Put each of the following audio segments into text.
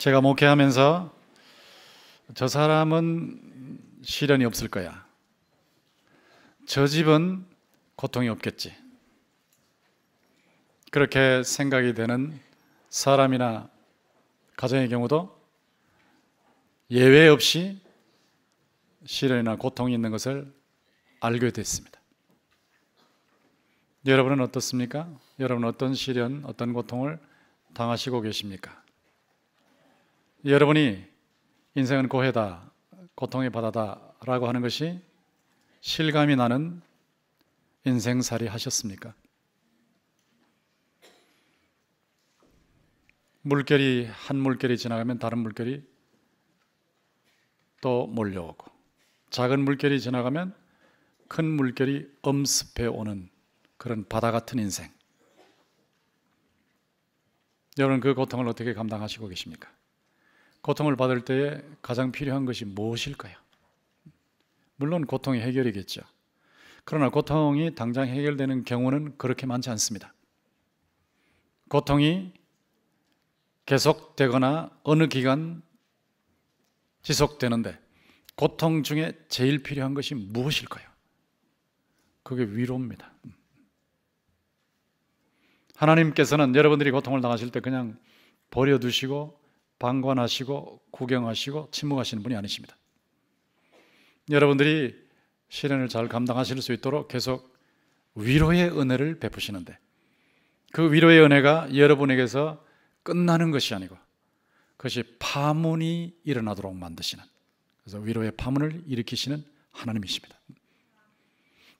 제가 목회하면서 저 사람은 시련이 없을 거야. 저 집은 고통이 없겠지. 그렇게 생각이 되는 사람이나 가정의 경우도 예외 없이 시련이나 고통이 있는 것을 알게 됐습니다. 여러분은 어떻습니까? 여러분 은 어떤 시련, 어떤 고통을 당하시고 계십니까? 여러분이 인생은 고해다, 고통의 바다다라고 하는 것이 실감이 나는 인생살이 하셨습니까? 물결이 한 물결이 지나가면 다른 물결이 또 몰려오고 작은 물결이 지나가면 큰 물결이 엄습해 오는 그런 바다 같은 인생. 여러분 그 고통을 어떻게 감당하시고 계십니까? 고통을 받을 때에 가장 필요한 것이 무엇일까요? 물론 고통의 해결이겠죠. 그러나 고통이 당장 해결되는 경우는 그렇게 많지 않습니다. 고통이 계속되거나 어느 기간 지속되는데 고통 중에 제일 필요한 것이 무엇일까요? 그게 위로입니다. 하나님께서는 여러분들이 고통을 당하실 때 그냥 버려두시고 방관하시고 구경하시고 침묵하시는 분이 아니십니다. 여러분들이 시련을 잘 감당하실 수 있도록 계속 위로의 은혜를 베푸시는데 그 위로의 은혜가 여러분에게서 끝나는 것이 아니고 그것이 파문이 일어나도록 만드시는 그래서 위로의 파문을 일으키시는 하나님이십니다.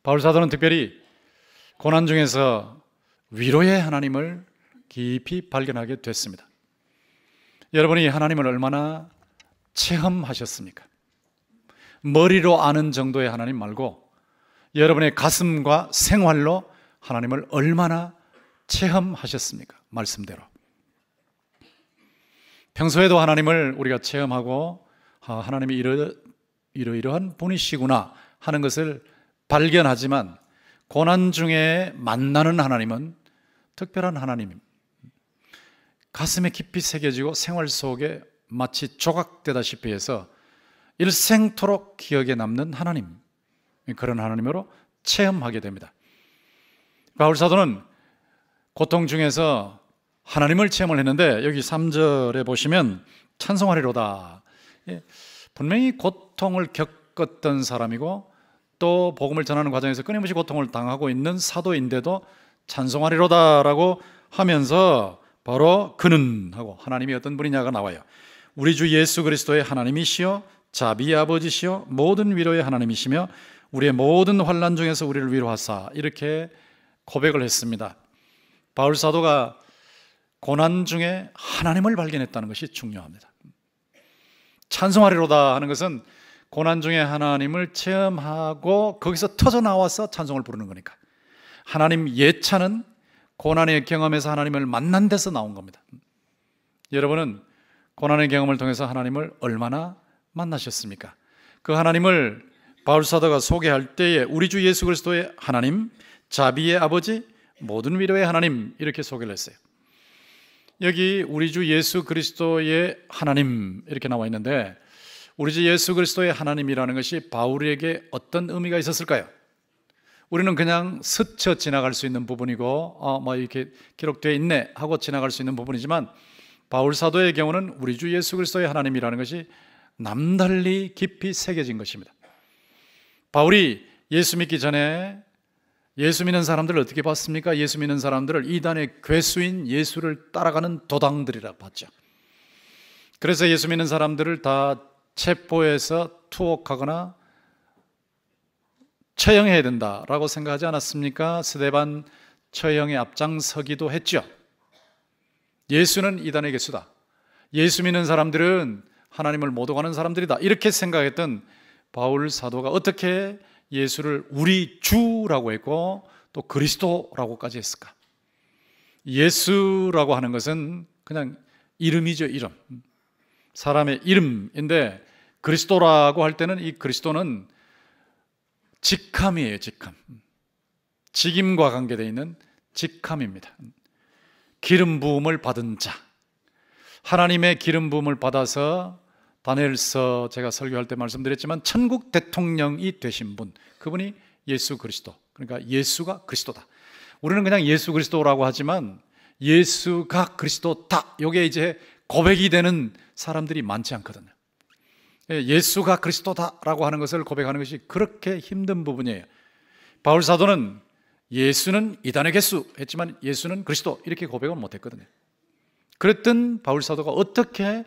바울 사도는 특별히 고난 중에서 위로의 하나님을 깊이 발견하게 됐습니다. 여러분이 하나님을 얼마나 체험하셨습니까? 머리로 아는 정도의 하나님 말고 여러분의 가슴과 생활로 하나님을 얼마나 체험하셨습니까? 말씀대로. 평소에도 하나님을 우리가 체험하고 아, 하나님이 이러, 이러이러한 분이시구나 하는 것을 발견하지만 고난 중에 만나는 하나님은 특별한 하나님입니다. 가슴에 깊이 새겨지고 생활 속에 마치 조각되다시피 해서 일생토록 기억에 남는 하나님 그런 하나님으로 체험하게 됩니다. 바울 사도는 고통 중에서 하나님을 체험을 했는데 여기 3절에 보시면 찬송하리로다. 예, 분명히 고통을 겪었던 사람이고 또 복음을 전하는 과정에서 끊임없이 고통을 당하고 있는 사도인데도 찬송하리로다라고 하면서 바로 그는 하고 하나님이 어떤 분이냐가 나와요. 우리 주 예수 그리스도의 하나님이시여 자비의 아버지시여 모든 위로의 하나님이시며 우리의 모든 환난 중에서 우리를 위로하사 이렇게 고백을 했습니다. 바울 사도가 고난 중에 하나님을 발견했다는 것이 중요합니다. 찬송하리로다 하는 것은 고난 중에 하나님을 체험하고 거기서 터져 나와서 찬송을 부르는 거니까. 하나님 예찬은 고난의 경험에서 하나님을 만난 데서 나온 겁니다. 여러분은 고난의 경험을 통해서 하나님을 얼마나 만나셨습니까? 그 하나님을 바울사도가 소개할 때에 우리 주 예수 그리스도의 하나님, 자비의 아버지, 모든 위로의 하나님 이렇게 소개를 했어요. 여기 우리 주 예수 그리스도의 하나님 이렇게 나와 있는데 우리 주 예수 그리스도의 하나님이라는 것이 바울에게 어떤 의미가 있었을까요? 우리는 그냥 스쳐 지나갈 수 있는 부분이고 어, 뭐 이렇게 기록되어 있네 하고 지나갈 수 있는 부분이지만 바울 사도의 경우는 우리 주 예수 그리스도의 하나님이라는 것이 남달리 깊이 새겨진 것입니다. 바울이 예수 믿기 전에 예수 믿는 사람들을 어떻게 봤습니까? 예수 믿는 사람들을 이단의 괴수인 예수를 따라가는 도당들이라 봤죠. 그래서 예수 믿는 사람들을 다 체포해서 투옥하거나 처형해야 된다라고 생각하지 않았습니까? 스데반 처형에 앞장서기도 했죠. 예수는 이단의 개수다. 예수 믿는 사람들은 하나님을 못 오가는 사람들이다. 이렇게 생각했던 바울 사도가 어떻게 예수를 우리 주라고 했고 또 그리스도라고까지 했을까? 예수라고 하는 것은 그냥 이름이죠, 이름. 사람의 이름인데 그리스도라고 할 때는 이 그리스도는 직함이에요, 직함. 직임과 관계되어 있는 직함입니다. 기름 부음을 받은 자. 하나님의 기름 부음을 받아서 다니엘서 제가 설교할 때 말씀드렸지만 천국 대통령이 되신 분. 그분이 예수 그리스도. 그러니까 예수가 그리스도다. 우리는 그냥 예수 그리스도라고 하지만 예수가 그리스도다. 이게 이제 고백이 되는 사람들이 많지 않거든요. 예, 예수가 그리스도다라고 하는 것을 고백하는 것이 그렇게 힘든 부분이에요. 바울 사도는 예수는 이단의 개수 했지만 예수는 그리스도 이렇게 고백을 못했거든요. 그랬던 바울 사도가 어떻게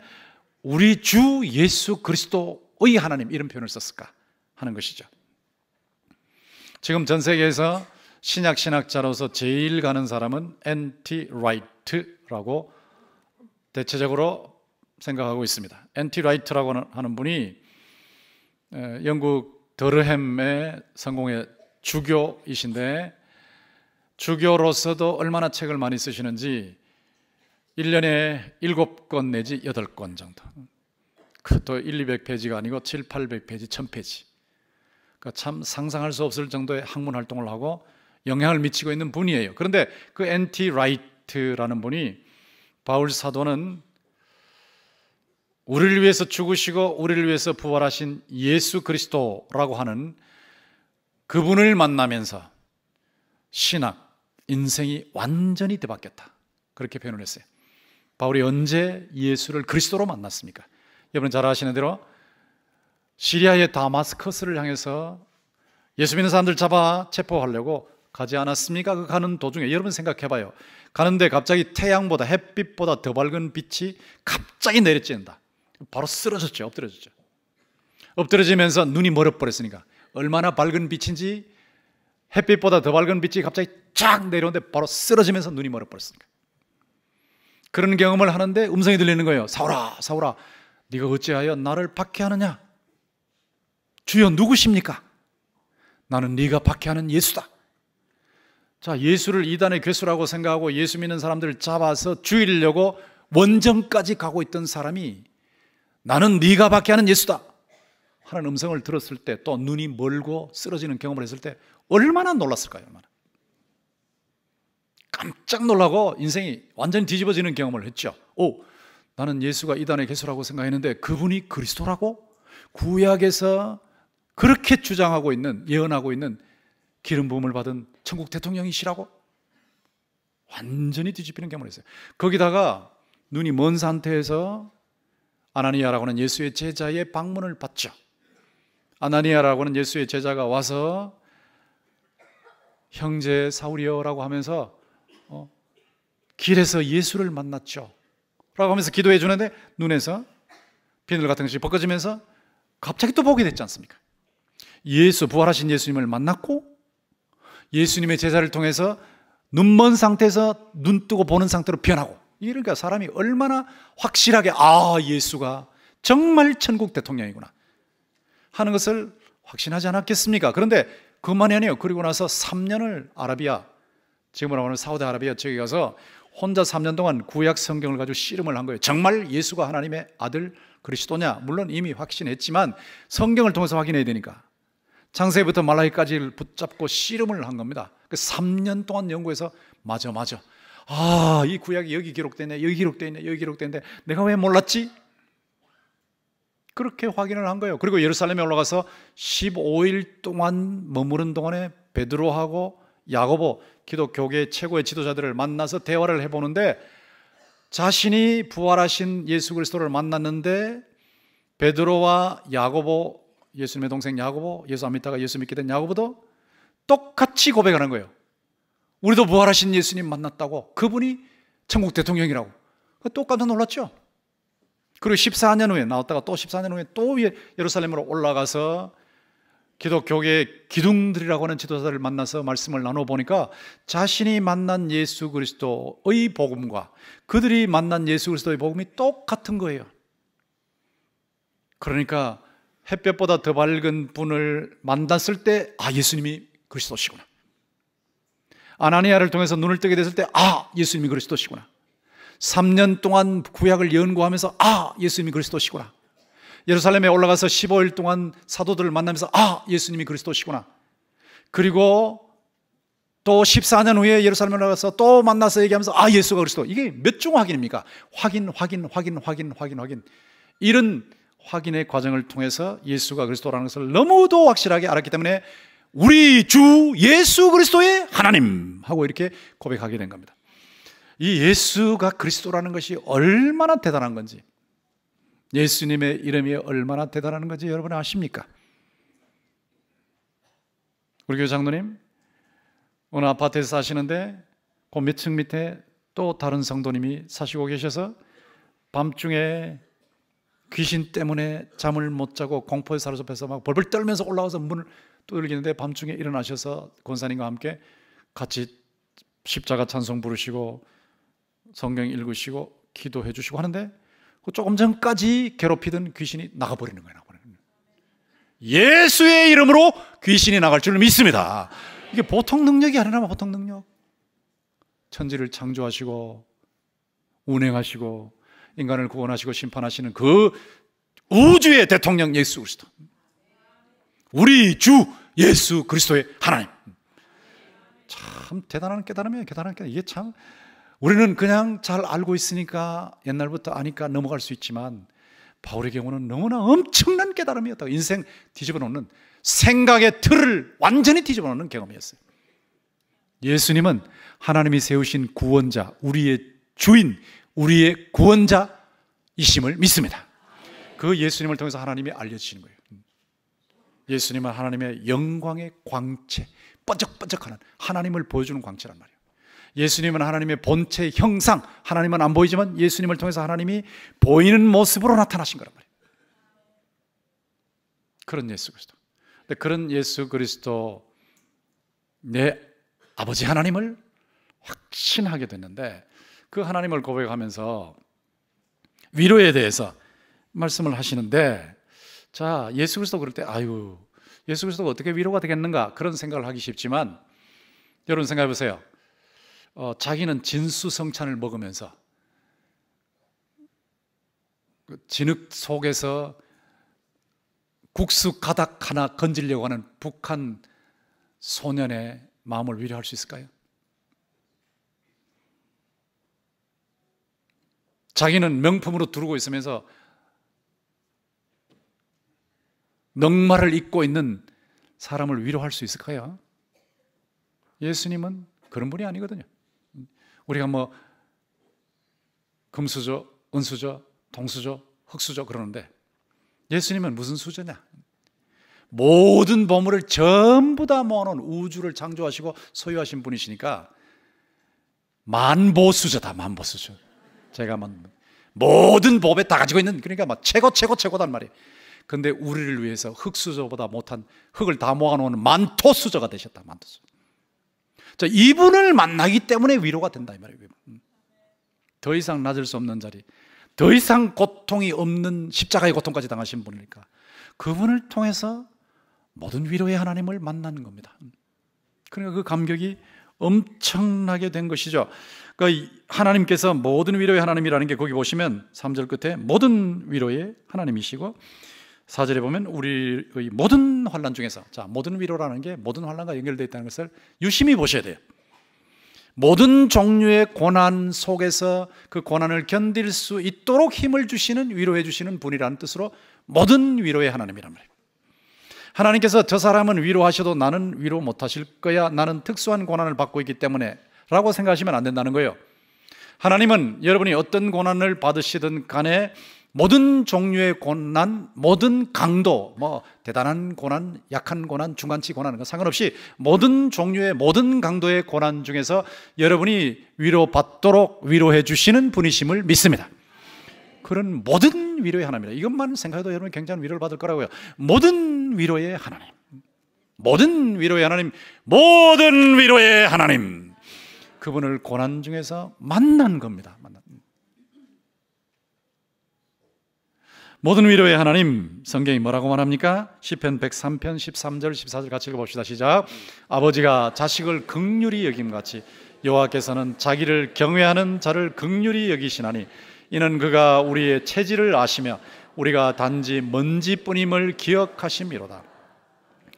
우리 주 예수 그리스도의 하나님 이런 표현을 썼을까 하는 것이죠. 지금 전 세계에서 신약 신학자로서 제일 가는 사람은 엔티 라이트라고 대체적으로 생각하고 있습니다. 앤티 라이트라고 하는 분이 영국 더르햄의 성공의 주교이신데 주교로서도 얼마나 책을 많이 쓰시는지 1년에 7권 내지 8권 정도. 그것도 1, 200페이지가 아니고 7, 800페이지, 1000페이지. 그러니까 참 상상할 수 없을 정도의 학문 활동을 하고 영향을 미치고 있는 분이에요. 그런데 그 앤티 라이트라는 분이 바울 사도는 우리를 위해서 죽으시고 우리를 위해서 부활하신 예수 그리스도라고 하는 그분을 만나면서 신학, 인생이 완전히 뒤바뀌었다. 그렇게 표현을 했어요. 바울이 언제 예수를 그리스도로 만났습니까? 여러분 잘 아시는 대로 시리아의 다마스커스를 향해서 예수 믿는 사람들 잡아 체포하려고 가지 않았습니까? 그 가는 도중에 여러분 생각해 봐요. 가는데 갑자기 태양보다 햇빛보다 더 밝은 빛이 갑자기 내리쬐는다. 바로 쓰러졌죠. 엎드려졌죠. 엎드려지면서 눈이 멀어버렸으니까 얼마나 밝은 빛인지 햇빛보다 더 밝은 빛이 갑자기 쫙 내려오는데 바로 쓰러지면서 눈이 멀어버렸으니까 그런 경험을 하는데 음성이 들리는 거예요. 사오라, 사오라, 네가 어찌하여 나를 박해하느냐? 주여 누구십니까? 나는 네가 박해하는 예수다. 자, 예수를 이단의 괴수라고 생각하고 예수 믿는 사람들을 잡아서 죽이려고 원정까지 가고 있던 사람이 나는 네가 밖에 하는 예수다. 하는 음성을 들었을 때 또 눈이 멀고 쓰러지는 경험을 했을 때 얼마나 놀랐을까요? 얼마나. 깜짝 놀라고 인생이 완전히 뒤집어지는 경험을 했죠. 오, 나는 예수가 이단의 개수라고 생각했는데 그분이 그리스도라고? 구약에서 그렇게 주장하고 있는, 예언하고 있는 기름 부음을 받은 천국 대통령이시라고? 완전히 뒤집히는 경험을 했어요. 거기다가 눈이 먼 상태에서 아나니아라고는 예수의 제자의 방문을 받죠. 아나니아라고는 예수의 제자가 와서 형제 사울이여라고 하면서 어, 길에서 예수를 만났죠. 라고 하면서 기도해 주는데 눈에서 비늘 같은 것이 벗겨지면서 갑자기 또 보게 됐지 않습니까? 예수 부활하신 예수님을 만났고 예수님의 제자를 통해서 눈먼 상태에서 눈 뜨고 보는 상태로 변하고 이러니까 사람이 얼마나 확실하게 아 예수가 정말 천국 대통령이구나 하는 것을 확신하지 않았겠습니까? 그런데 그만이 아니에요. 그리고 나서 3년을 아라비아 지금으로 하면 사우디아라비아 저기 가서 혼자 3년 동안 구약 성경을 가지고 씨름을 한 거예요. 정말 예수가 하나님의 아들 그리스도냐? 물론 이미 확신했지만 성경을 통해서 확인해야 되니까. 창세부터 말라기까지를 붙잡고 씨름을 한 겁니다. 그 3년 동안 연구해서 맞아 맞아 아, 이 구약이 여기 기록되네, 여기 기록되네, 여기 기록되는데 내가 왜 몰랐지? 그렇게 확인을 한 거예요. 그리고 예루살렘에 올라가서 15일 동안 머무른 동안에 베드로하고 야고보 기독교계 최고의 지도자들을 만나서 대화를 해보는데 자신이 부활하신 예수 그리스도를 만났는데 베드로와 야고보 예수님의 동생 야고보 예수 안 믿다가 예수 믿게 된 야고보도 똑같이 고백하는 거예요. 우리도 부활하신 예수님 만났다고 그분이 천국 대통령이라고 또 그 깜짝 놀랐죠. 그리고 14년 후에 나왔다가 또 14년 후에 또 예, 예루살렘으로 올라가서 기독교계 의 기둥들이라고 하는 지도자를 만나서 말씀을 나눠보니까 자신이 만난 예수 그리스도의 복음과 그들이 만난 예수 그리스도의 복음이 똑같은 거예요. 그러니까 햇볕보다 더 밝은 분을 만났을 때, 아, 예수님이 그리스도시구나. 아나니아를 통해서 눈을 뜨게 됐을 때, 아, 예수님이 그리스도시구나. 3년 동안 구약을 연구하면서, 아, 예수님이 그리스도시구나. 예루살렘에 올라가서 15일 동안 사도들을 만나면서, 아, 예수님이 그리스도시구나. 그리고 또 14년 후에 예루살렘에 올라가서 또 만나서 얘기하면서, 아, 예수가 그리스도. 이게 몇 종 확인입니까? 확인, 확인, 확인, 확인, 확인, 확인. 이런 확인의 과정을 통해서 예수가 그리스도라는 것을 너무도 확실하게 알았기 때문에 우리 주 예수 그리스도의 하나님 하고 이렇게 고백하게 된 겁니다. 이 예수가 그리스도라는 것이 얼마나 대단한 건지 예수님의 이름이 얼마나 대단한 건지 여러분 아십니까? 우리 교 장로님 오늘 아파트에서 사시는데 그몇층 밑에 또 다른 성도님이 사시고 계셔서 밤중에 귀신 때문에 잠을 못 자고 공포에 사로잡혀서 막 벌벌 떨면서 올라와서 문을 두들기는데 밤중에 일어나셔서 권사님과 함께 같이 십자가 찬송 부르시고 성경 읽으시고 기도해 주시고 하는데 그 조금 전까지 괴롭히던 귀신이 나가버리는 거예요. 예수의 이름으로 귀신이 나갈 줄 믿습니다. 이게 보통 능력이 아니라 보통 능력. 천지를 창조하시고 운행하시고 인간을 구원하시고 심판하시는 그 우주의 대통령 예수 그리스도. 우리 주 예수 그리스도의 하나님. 참 대단한 깨달음이에요. 대단한 깨달음. 이게 참 우리는 그냥 잘 알고 있으니까 옛날부터 아니까 넘어갈 수 있지만 바울의 경우는 너무나 엄청난 깨달음이었다. 인생 뒤집어 놓는 생각의 틀을 완전히 뒤집어 놓는 경험이었어요. 예수님은 하나님이 세우신 구원자, 우리의 주인, 우리의 구원자이심을 믿습니다. 그 예수님을 통해서 하나님이 알려주시는 거예요. 예수님은 하나님의 영광의 광채, 번쩍번쩍하는 하나님을 보여주는 광채란 말이에요. 예수님은 하나님의 본체 형상, 하나님은 안 보이지만 예수님을 통해서 하나님이 보이는 모습으로 나타나신 거란 말이에요. 그런 예수 그리스도. 근데 그런 예수 그리스도 내 아버지 하나님을 확신하게 됐는데 그 하나님을 고백하면서 위로에 대해서 말씀을 하시는데 자, 예수 그리스도 그럴 때 아유, 예수 그리스도가 어떻게 위로가 되겠는가 그런 생각을 하기 쉽지만 여러분 생각해 보세요. 어, 자기는 진수성찬을 먹으면서 그 진흙 속에서 국수 가닥 하나 건지려고 하는 북한 소년의 마음을 위로할 수 있을까요? 자기는 명품으로 두르고 있으면서 넉말을 입고 있는 사람을 위로할 수 있을까요? 예수님은 그런 분이 아니거든요. 우리가 뭐 금수저, 은수저, 동수저, 흑수저 그러는데 예수님은 무슨 수저냐? 모든 보물을 전부 다 모아놓은 우주를 창조하시고 소유하신 분이시니까 만보수저다, 만보수저. 제가 모든 법에 다 가지고 있는 그러니까 막 최고 최고 최고단 말이에요. 근데 우리를 위해서 흙수저보다 못한 흙을 다 모아놓은 만토수저가 되셨다. 만토수. 자, 이분을 만나기 때문에 위로가 된다 이 말이에요. 음. 더 이상 낮을 수 없는 자리, 더 이상 고통이 없는 십자가의 고통까지 당하신 분이니까 그분을 통해서 모든 위로의 하나님을 만나는 겁니다. 음. 그러니까 그 감격이 엄청나게 된 것이죠. 그러니까 하나님께서 모든 위로의 하나님이라는 게 거기 보시면 3절 끝에 모든 위로의 하나님이시고 4절에 보면 우리의 모든 환란 중에서 자 모든 위로라는 게 모든 환란과 연결되어 있다는 것을 유심히 보셔야 돼요. 모든 종류의 고난 속에서 그 고난을 견딜 수 있도록 힘을 주시는 위로해 주시는 분이라는 뜻으로 모든 위로의 하나님이란 말이에요. 하나님께서 저 사람은 위로하셔도 나는 위로 못하실 거야. 나는 특수한 고난을 받고 있기 때문에 라고 생각하시면 안 된다는 거예요. 하나님은 여러분이 어떤 고난을 받으시든 간에 모든 종류의 고난, 모든 강도, 뭐 대단한 고난, 약한 고난, 중간치 고난 은 상관없이 모든 종류의 모든 강도의 고난 중에서 여러분이 위로받도록 위로해 주시는 분이심을 믿습니다. 그런 모든 위로의 하나입니다 이것만 생각해도 여러분 굉장한 위로를 받을 거라고요. 모든 위로의 하나님. 모든 위로의 하나님. 모든 위로의 하나님. 그분을 고난 중에서 만난 겁니다. 만난. 모든 위로의 하나님 성경이 뭐라고 말합니까? 시편 103편 13절 14절 같이 읽어봅시다 시작 아버지가 자식을 극률이 여김같이 여호와께서는 자기를 경외하는 자를 극률이 여기시나니 이는 그가 우리의 체질을 아시며 우리가 단지 먼지뿐임을 기억하심이로다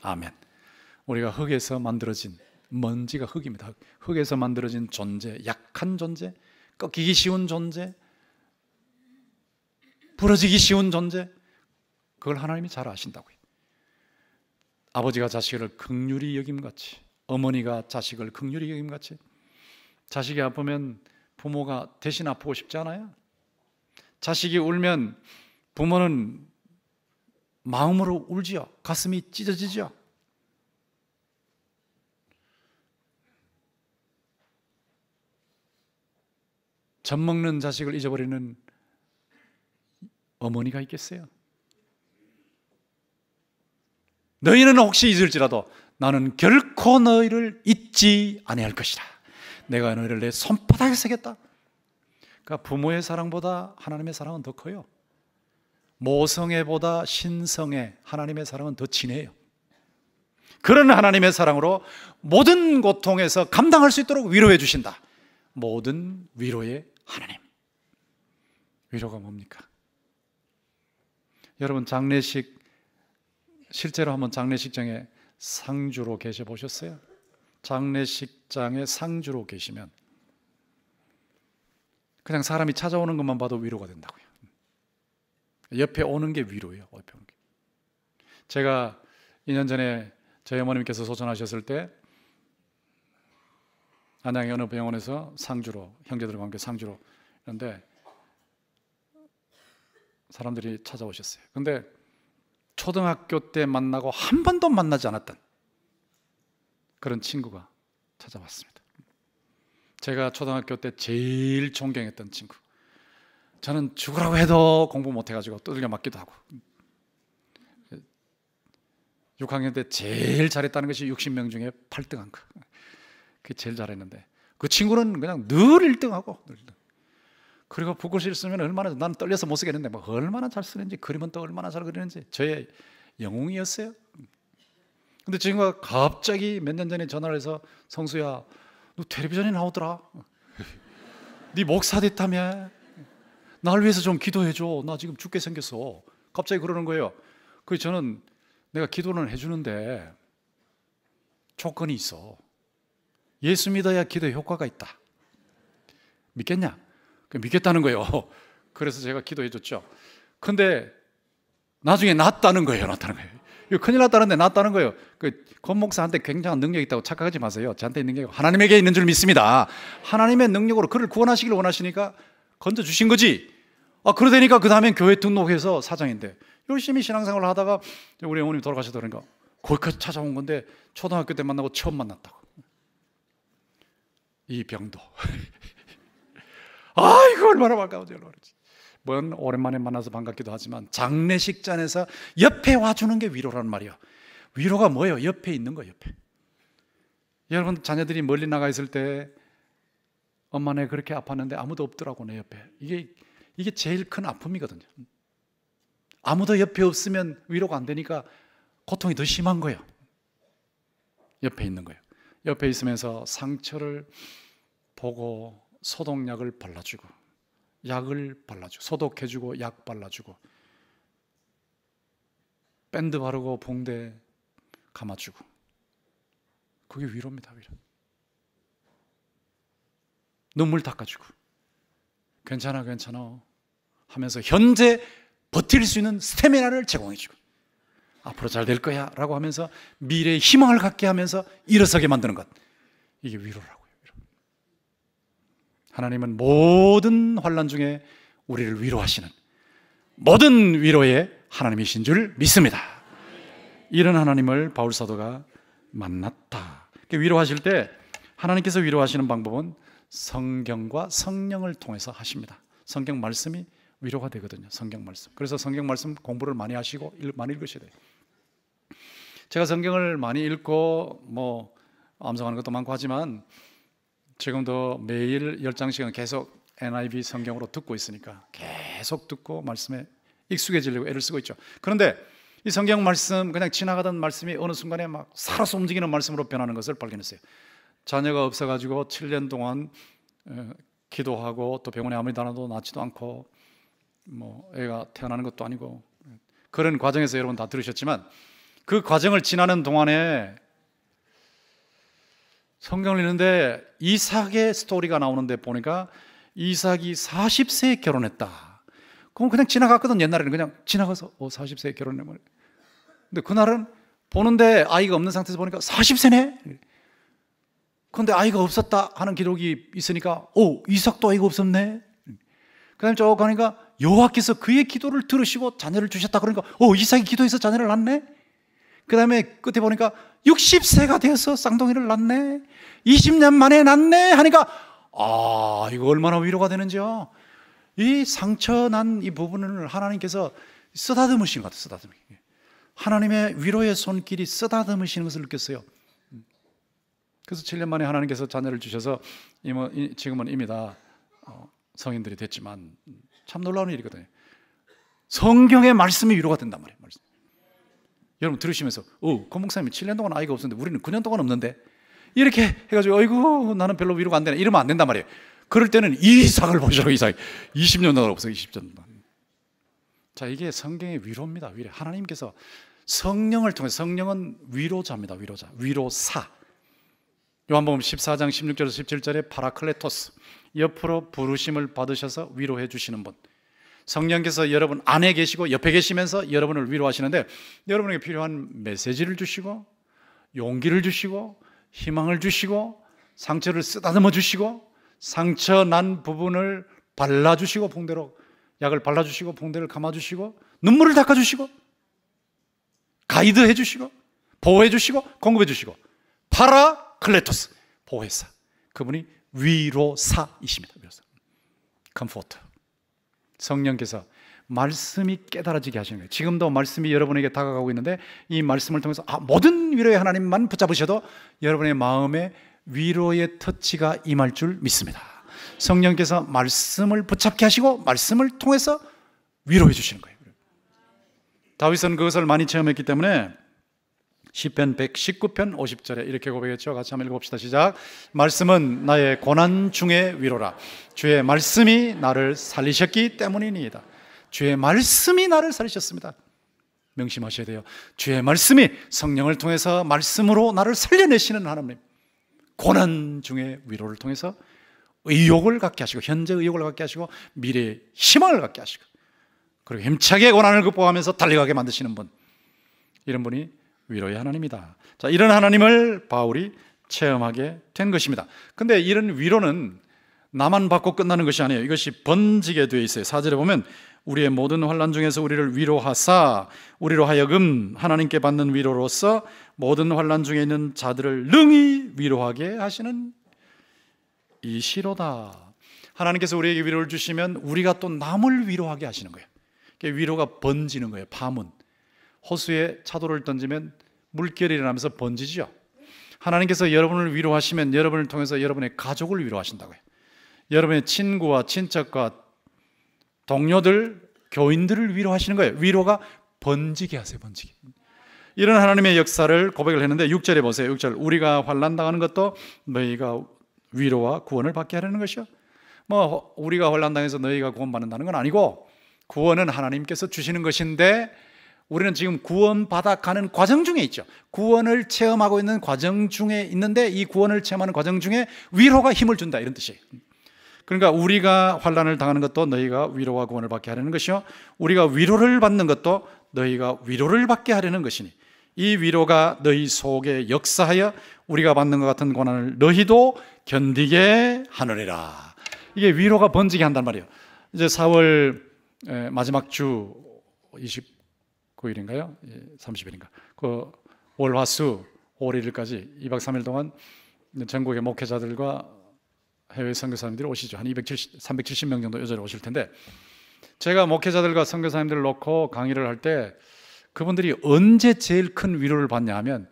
아멘 우리가 흙에서 만들어진 먼지가 흙입니다 흙에서 만들어진 존재 약한 존재 꺾이기 쉬운 존재 부러지기 쉬운 존재. 그걸 하나님이 잘 아신다고요. 아버지가 자식을 극률이 여김같이, 어머니가 자식을 극률이 여김같이, 자식이 아프면 부모가 대신 아프고 싶지 않아요? 자식이 울면 부모는 마음으로 울지요. 가슴이 찢어지지젖 먹는 자식을 잊어버리는 어머니가 있겠어요? 너희는 혹시 잊을지라도 나는 결코 너희를 잊지 아니할 것이라. 내가 너희를 내 손바닥에 새겠다. 그러니까 부모의 사랑보다 하나님의 사랑은 더 커요. 모성애보다 신성애, 하나님의 사랑은 더 진해요. 그런 하나님의 사랑으로 모든 고통에서 감당할 수 있도록 위로해 주신다. 모든 위로의 하나님. 위로가 뭡니까? 여러분 장례식 실제로 한번 장례식장에 상주로 계셔 보셨어요? 장례식장에 상주로 계시면 그냥 사람이 찾아오는 것만 봐도 위로가 된다고요. 옆에 오는 게 위로예요. 옆에 오는 게. 제가 2년 전에 저희 어머님께서 소천하셨을 때 안양의 어느 병원에서 상주로 형제들과 함께 상주로 그런데 사람들이 찾아오셨어요. 근데 초등학교 때 만나고 한 번도 만나지 않았던 그런 친구가 찾아왔습니다. 제가 초등학교 때 제일 존경했던 친구. 저는 죽으라고 해도 공부 못해가지고 두들겨 맞기도 하고. 6학년 때 제일 잘했다는 것이 60명 중에 8등한 거. 그게 제일 잘했는데. 그 친구는 그냥 늘 1등하고 늘 1등. 그리고 붓글씨를 쓰면 얼마나 난 떨려서 못 쓰겠는데 뭐 얼마나 잘 쓰는지 그림은 또 얼마나 잘 그리는지 저의 영웅이었어요. 근데 지금과 갑자기 몇 년 전에 전화를 해서 성수야 너 텔레비전에 나오더라. 네 목사됐다며. 날 위해서 좀 기도해줘. 나 지금 죽게 생겼어. 갑자기 그러는 거예요. 그 저는 내가 기도는 해주는데 조건이 있어. 예수 믿어야 기도 효과가 있다. 믿겠냐? 믿겠다는 거예요. 그래서 제가 기도해 줬죠. 근데 나중에 났다는 거예요. 났다는 거예요. 이거 큰일 났다는데 났다는 거예요. 그 권목사한테 굉장한 능력이 있다고 착각하지 마세요. 저한테 능력이 하나님에게 있는 줄 믿습니다. 하나님의 능력으로 그를 구원하시길 원하시니까 건져 주신 거지. 아 그러다니까 그 다음엔 교회 등록해서 사장인데 열심히 신앙생활을 하다가 우리 어머님 돌아가시다 그러니까 거기까지 찾아온 건데 초등학교 때 만나고 처음 만났다고. 이 병도 아, 이거 얼마나 반가운지요, 그렇지. 물 오랜만에 만나서 반갑기도 하지만 장례식장에서 옆에 와주는 게 위로라는 말이요. 위로가 뭐예요? 옆에 있는 거, 옆에. 여러분 자녀들이 멀리 나가 있을 때 엄마 네 그렇게 아팠는데 아무도 없더라고 내 옆에. 이게 이게 제일 큰 아픔이거든요. 아무도 옆에 없으면 위로가 안 되니까 고통이 더 심한 거예요. 옆에 있는 거예요. 옆에 있으면서 상처를 보고 소독약을 발라주고 약을 발라주고 소독해주고 약 발라주고 밴드 바르고 봉대 감아주고 그게 위로입니다 위로 눈물 닦아주고 괜찮아 괜찮아 하면서 현재 버틸 수 있는 스태미나를 제공해주고 앞으로 잘 될 거야 라고 하면서 미래의 희망을 갖게 하면서 일어서게 만드는 것 이게 위로라고 하나님은 모든 환란 중에 우리를 위로하시는 모든 위로의 하나님이신 줄 믿습니다. 이런 하나님을 바울 사도가 만났다. 위로하실 때 하나님께서 위로하시는 방법은 성경과 성령을 통해서 하십니다. 성경 말씀이 위로가 되거든요. 성경 말씀. 그래서 성경 말씀 공부를 많이 하시고 많이 읽으셔야 돼요. 제가 성경을 많이 읽고 뭐 암송하는 것도 많고 하지만 지금도 매일 열장씩은 계속 NIV 성경으로 듣고 있으니까 계속 듣고 말씀에 익숙해지려고 애를 쓰고 있죠. 그런데 이 성경 말씀 그냥 지나가던 말씀이 어느 순간에 막 살아서 움직이는 말씀으로 변하는 것을 발견했어요. 자녀가 없어가지고 7년 동안 어, 기도하고 또 병원에 아무리 다녀도 낫지도 않고 뭐 애가 태어나는 것도 아니고 그런 과정에서 여러분 다 들으셨지만 그 과정을 지나는 동안에 성경을 읽는데 이삭의 스토리가 나오는데 보니까 이삭이 40세에 결혼했다. 그럼 그냥 지나갔거든. 옛날에는 그냥 지나가서 어, 40세에 결혼했네. 뭐. 근데 그날은 보는데 아이가 없는 상태에서 보니까 40세네? 그런데 아이가 없었다 하는 기록이 있으니까 오, 이삭도 아이가 없었네? 그 다음에 쭉 가니까 여호와께서 그의 기도를 들으시고 자녀를 주셨다 그러니까 오, 이삭이 기도해서 자녀를 낳네? 그 다음에 끝에 보니까 60세가 되어서 쌍둥이를 낳네. 20년 만에 낳네. 하니까, 아, 이거 얼마나 위로가 되는지요. 이 상처 난 이 부분을 하나님께서 쓰다듬으신 것 같아요, 쓰다듬이. 하나님의 위로의 손길이 쓰다듬으시는 것을 느꼈어요. 그래서 7년 만에 하나님께서 자녀를 주셔서 지금은 이미 다 어, 성인들이 됐지만 참 놀라운 일이거든요. 성경의 말씀이 위로가 된단 말이에요. 여러분 들으시면서 어, 권목사님 7년 동안 아이가 없었는데 우리는 9년 동안 없는데 이렇게 해가지고 어이구 나는 별로 위로가 안 되네 이러면 안 된단 말이에요 그럴 때는 이이상을 보시라고 이삭 20년 동안 없어요 20년 동안 자 이게 성경의 위로입니다 위로 하나님께서 성령을 통해 성령은 위로자입니다 위로자 위로사 요한복음 14장 16절에서 17절에 파라클레토스 옆으로 부르심을 받으셔서 위로해 주시는 분 성령께서 여러분 안에 계시고 옆에 계시면서 여러분을 위로하시는데 여러분에게 필요한 메시지를 주시고 용기를 주시고 희망을 주시고 상처를 쓰다듬어 주시고 상처 난 부분을 발라 주시고 봉대로 약을 발라 주시고 봉대를 감아 주시고 눈물을 닦아 주시고 가이드해 주시고 보호해 주시고 공급해 주시고 파라클레토스 보호사 그분이 위로사이십니다. 위로사. 컴포트. 성령께서 말씀이 깨달아지게 하시는 거예요. 지금도 말씀이 여러분에게 다가가고 있는데 이 말씀을 통해서 아, 모든 위로의 하나님만 붙잡으셔도 여러분의 마음에 위로의 터치가 임할 줄 믿습니다. 성령께서 말씀을 붙잡게 하시고 말씀을 통해서 위로해 주시는 거예요. 다윗은 그것을 많이 체험했기 때문에 시편 119편 50절에 이렇게 고백했죠. 같이 한번 읽어봅시다. 시작. 말씀은 나의 고난 중에 위로라. 주의 말씀이 나를 살리셨기 때문이니이다. 주의 말씀이 나를 살리셨습니다. 명심하셔야 돼요. 주의 말씀이 성령을 통해서 말씀으로 나를 살려내시는 하나님. 고난 중에 위로를 통해서 의욕을 갖게 하시고 현재 의욕을 갖게 하시고 미래의 희망을 갖게 하시고 그리고 힘차게 고난을 극복하면서 달려가게 만드시는 분. 이런 분이 위로의 하나님이다. 자, 이런 하나님을 바울이 체험하게 된 것입니다. 근데 이런 위로는 나만 받고 끝나는 것이 아니에요. 이것이 번지게 되어 있어요. 사절에 보면 우리의 모든 환란 중에서 우리를 위로하사 우리로 하여금 하나님께 받는 위로로서 모든 환란 중에 있는 자들을 능히 위로하게 하시는 이 시로다. 하나님께서 우리에게 위로를 주시면 우리가 또 남을 위로하게 하시는 거예요. 위로가 번지는 거예요. 파문. 호수에 차도를 던지면 물결이 일어나면서 번지죠 하나님께서 여러분을 위로하시면 여러분을 통해서 여러분의 가족을 위로하신다고요. 여러분의 친구와 친척과 동료들, 교인들을 위로하시는 거예요. 위로가 번지게 하세요, 번지게. 이런 하나님의 역사를 고백을 했는데 6절에 보세요. 6절. 우리가 환난 당하는 것도 너희가 위로와 구원을 받게 하려는 것이요. 뭐 우리가 환난 당해서 너희가 구원 받는다는 건 아니고 구원은 하나님께서 주시는 것인데 우리는 지금 구원받아 가는 과정 중에 있죠. 구원을 체험하고 있는 과정 중에 있는데 이 구원을 체험하는 과정 중에 위로가 힘을 준다 이런 뜻이에요. 그러니까 우리가 환란을 당하는 것도 너희가 위로와 구원을 받게 하려는 것이요 우리가 위로를 받는 것도 너희가 위로를 받게 하려는 것이니 이 위로가 너희 속에 역사하여 우리가 받는 것 같은 고난을 너희도 견디게 하느니라. 이게 위로가 번지게 한단 말이에요. 이제 4월 마지막 주 20, 9일인가요? 30일인가. 예, 그 월화수 5일까지 2박 3일 동안 전국의 목회자들과 해외 선교사님들이 오시죠. 한 270, 370명 정도 여전히 오실 텐데 제가 목회자들과 선교사님들을 놓고 강의를 할 때 그분들이 언제 제일 큰 위로를 받냐 하면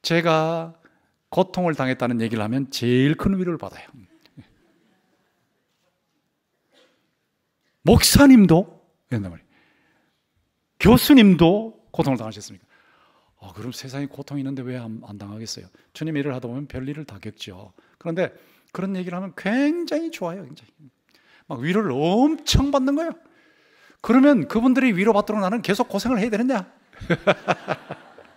제가 고통을 당했다는 얘기를 하면 제일 큰 위로를 받아요. 목사님도 옛날 말이에요. 교수님도 고통을 당하셨습니까? 아, 어, 그럼 세상에 고통이 있는데 왜 안 당하겠어요? 주님 일을 하다 보면 별일을 다 겪죠. 그런데 그런 얘기를 하면 굉장히 좋아요, 굉장히. 막 위로를 엄청 받는 거예요. 그러면 그분들이 위로받도록 나는 계속 고생을 해야 되느냐?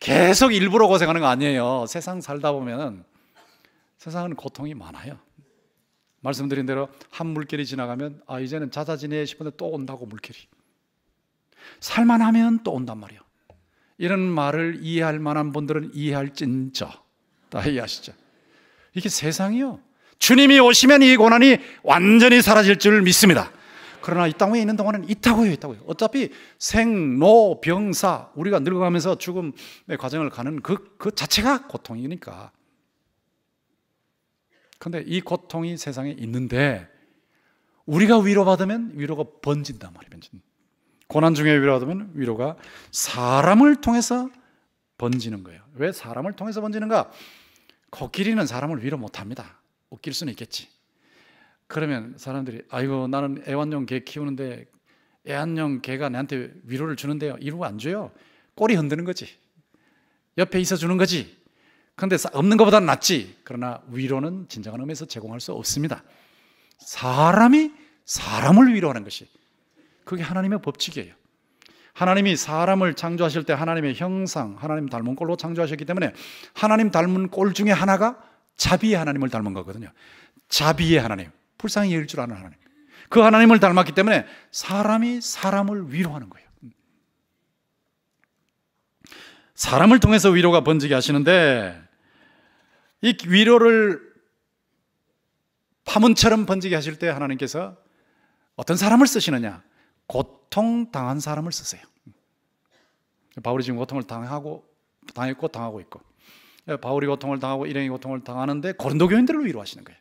계속 일부러 고생하는 거 아니에요. 세상 살다 보면 세상은 고통이 많아요. 말씀드린 대로 한 물결이 지나가면 아 이제는 잦아지네 싶은데 또 온다고 물결이 살만하면 또 온단 말이에요 이런 말을 이해할 만한 분들은 이해할 진짜 다 이해하시죠 이게 세상이요 주님이 오시면 이 고난이 완전히 사라질 줄 믿습니다 그러나 이 땅에 있는 동안은 있다고요, 있다고요. 어차피 생, 노, 병, 사 우리가 늙어가면서 죽음의 과정을 가는 그, 그 자체가 고통이니까 근데 이 고통이 세상에 있는데 우리가 위로받으면 위로가 번진다말이에 고난 중에 위로받으면 위로가 사람을 통해서 번지는 거예요. 왜 사람을 통해서 번지는가? 코끼리는 사람을 위로 못합니다. 웃길 수는 있겠지. 그러면 사람들이 아이고 나는 애완용 개 키우는데 애완용 개가 나한테 위로를 주는데요. 이러고 안 줘요. 꼬리 흔드는 거지. 옆에 있어 주는 거지. 근데 없는 것보다 낫지. 그러나 위로는 진정한 의미에서 제공할 수 없습니다. 사람이 사람을 위로하는 것이 그게 하나님의 법칙이에요. 하나님이 사람을 창조하실 때 하나님의 형상, 하나님 닮은 꼴로 창조하셨기 때문에 하나님 닮은 꼴 중에 하나가 자비의 하나님을 닮은 거거든요. 자비의 하나님, 불쌍히 여길 줄 아는 하나님. 그 하나님을 닮았기 때문에 사람이 사람을 위로하는 거예요. 사람을 통해서 위로가 번지게 하시는데 이 위로를 파문처럼 번지게 하실 때 하나님께서 어떤 사람을 쓰시느냐? 고통 당한 사람을 쓰세요. 바울이 지금 고통을 당하고 당했고 당하고 있고 예, 바울이 고통을 당하고 일행이 고통을 당하는데 고린도 교인들을 위로하시는 거예요.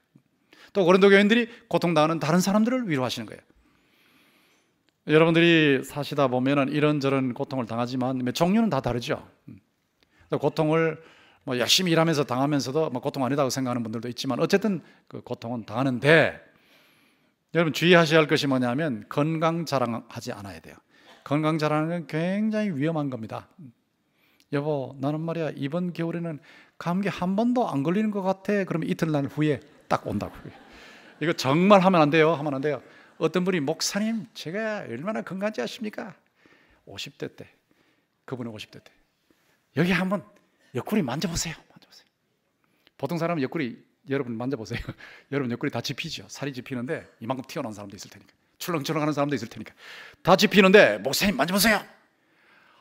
또 고린도 교인들이 고통당하는 다른 사람들을 위로하시는 거예요. 여러분들이 사시다 보면은 이런저런 고통을 당하지만 종류는 다 다르죠. 음. 고통을 뭐 열심히 일하면서 당하면서도 뭐 고통 아니다고 생각하는 분들도 있지만 어쨌든 그 고통은 당하는데 여러분 주의하셔야 할 것이 뭐냐면 건강 자랑하지 않아야 돼요. 건강 자랑은 굉장히 위험한 겁니다. 여보, 나는 말이야 이번 겨울에는 감기 한 번도 안 걸리는 것 같아. 그러면 이틀날 후에 딱 온다고. 이거 정말 하면 안 돼요. 하면 안 돼요. 어떤 분이 목사님 제가 얼마나 건강한지 아십니까? 50대 때 그분은 50대 때 여기 한번 옆구리 만져보세요. 만져보세요. 보통 사람은 옆구리 여러분 만져보세요. 여러분 옆구리 다 집히죠. 살이 집히는데 이만큼 튀어나온 사람도 있을 테니까 출렁출렁하는 사람도 있을 테니까 다 집히는데 목사님 만져보세요.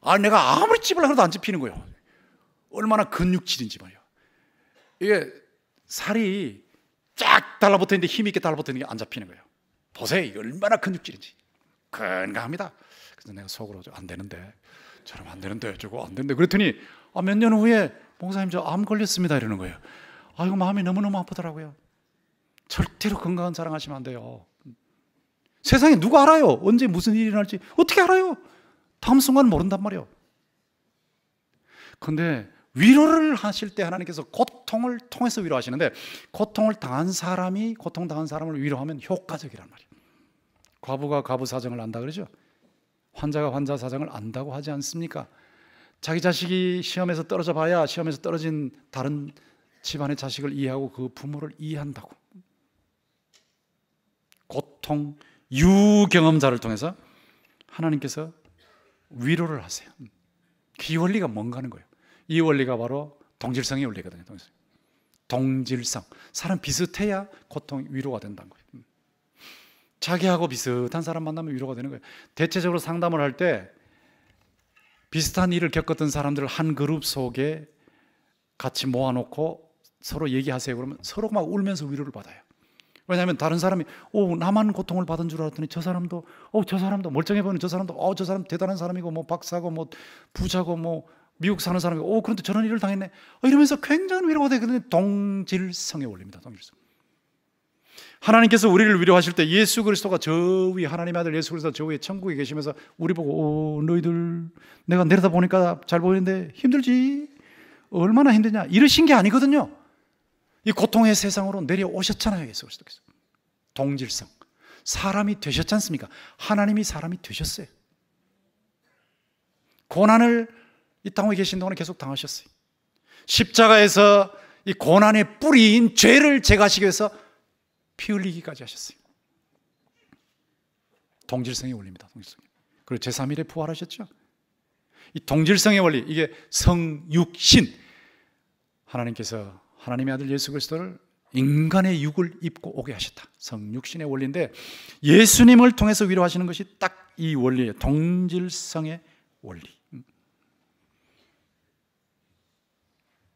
아 내가 아무리 찝을 하나도 안 집히는 거예요. 얼마나 근육질인지 말이야. 이게 살이 쫙 달라붙어 있는데 힘 있게 달라붙어 있는 게 안 잡히는 거예요. 보세요. 얼마나 근육질인지. 건강합니다. 그래서 내가 속으로 안 되는데. 저러면 안 되는데. 저거 안 되는데. 그랬더니 아, 몇 년 후에 목사님 저 암 걸렸습니다. 이러는 거예요. 아, 이거 마음이 너무너무 아프더라고요. 절대로 건강한 사랑하시면 안 돼요. 세상에 누가 알아요? 언제 무슨 일이 일어날지 어떻게 알아요? 다음 순간 모른단 말이에요. 근데 위로를 하실 때 하나님께서 고통을 통해서 위로하시는데 고통을 당한 사람이 고통 당한 사람을 위로하면 효과적이란 말이에요. 과부가 과부 사정을 안다 그러죠. 환자가 환자 사정을 안다고 하지 않습니까? 자기 자식이 시험에서 떨어져 봐야 시험에서 떨어진 다른 집안의 자식을 이해하고 그 부모를 이해한다고. 고통 유경험자를 통해서 하나님께서 위로를 하세요. 이 원리가 뭔가 는 거예요. 이 원리가 바로 동질성의 원리거든요. 동질성. 사람 비슷해야 고통 위로가 된다는 거예요. 자기하고 비슷한 사람 만나면 위로가 되는 거예요. 대체적으로 상담을 할 때 비슷한 일을 겪었던 사람들을 한 그룹 속에 같이 모아놓고 서로 얘기하세요. 그러면 서로 막 울면서 위로를 받아요. 왜냐하면 다른 사람이 오 나만 고통을 받은 줄 알았더니 저 사람도 오저 어, 사람도 멀쩡해 보이는 저 사람도 오저 어, 사람 대단한 사람이고 뭐 박사고 뭐 부자고 뭐 미국 사는 사람이고 오 어, 그런데 저런 일을 당했네 이러면서 굉장히 위로가 되거든요. 동질성에 올립니다. 동질성. 하나님께서 우리를 위로하실 때 예수 그리스도가 저위 하나님의 아들 예수 그리스도 저 위에 천국에 계시면서 우리 보고 오 너희들 내가 내려다 보니까 잘 보이는데 힘들지 얼마나 힘드냐 이러신 게 아니거든요. 이 고통의 세상으로 내려오셨잖아요 예수 그리스도께서 동질성 사람이 되셨지 않습니까? 하나님이 사람이 되셨어요. 고난을 이 땅에 계신 동안에 계속 당하셨어요. 십자가에서 이 고난의 뿌리인 죄를 제거하시기 위해서 피 흘리기까지 하셨어요. 동질성의 원리입니다. 동질성. 그리고 제3일에 부활하셨죠. 이 동질성의 원리, 이게 성육신. 하나님께서 하나님의 아들 예수 그리스도를 인간의 육을 입고 오게 하셨다. 성육신의 원리인데 예수님을 통해서 위로하시는 것이 딱 이 원리예요. 동질성의 원리. 음.